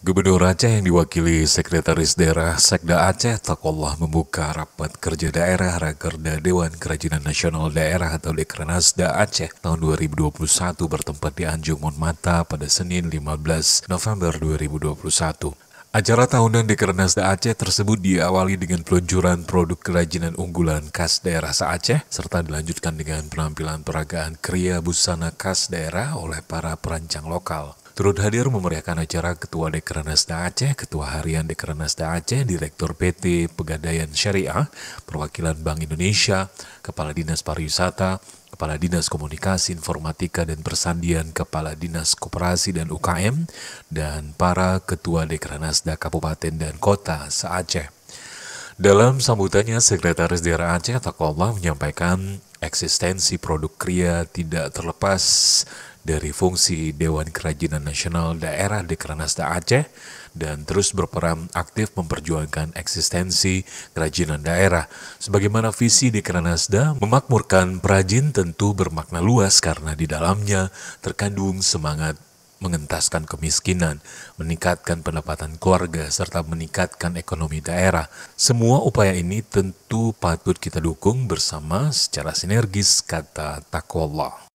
Gubernur Aceh yang diwakili Sekretaris Daerah Sekda Aceh Takollah membuka rapat kerja daerah Rakerda Dewan Kerajinan Nasional Daerah atau Dekranasda Aceh tahun 2021 bertempat di Anjung Monmata pada Senin 15 November 2021. Acara tahunan Dekranasda Aceh tersebut diawali dengan peluncuran produk kerajinan unggulan khas daerah se-Aceh, serta dilanjutkan dengan penampilan peragaan kria busana khas daerah oleh para perancang lokal. Turut hadir memeriahkan acara Ketua Dekranasda Aceh, Ketua Harian Dekranasda Aceh, Direktur PT Pegadaian Syariah, Perwakilan Bank Indonesia, Kepala Dinas Pariwisata, Kepala Dinas Komunikasi Informatika dan Persandian, Kepala Dinas Koperasi dan UKM, dan para Ketua Dekranasda Kabupaten dan Kota se-Aceh. Dalam sambutannya, Sekretaris Daerah Aceh Takollah menyampaikan eksistensi produk kria tidak terlepas dari fungsi Dewan Kerajinan Nasional Daerah di Kranasda Aceh dan terus berperan aktif memperjuangkan eksistensi kerajinan daerah. Sebagaimana visi di Kranasda memakmurkan perajin tentu bermakna luas karena di dalamnya terkandung semangat mengentaskan kemiskinan, meningkatkan pendapatan keluarga, serta meningkatkan ekonomi daerah. Semua upaya ini tentu patut kita dukung bersama secara sinergis, kata Takwallah.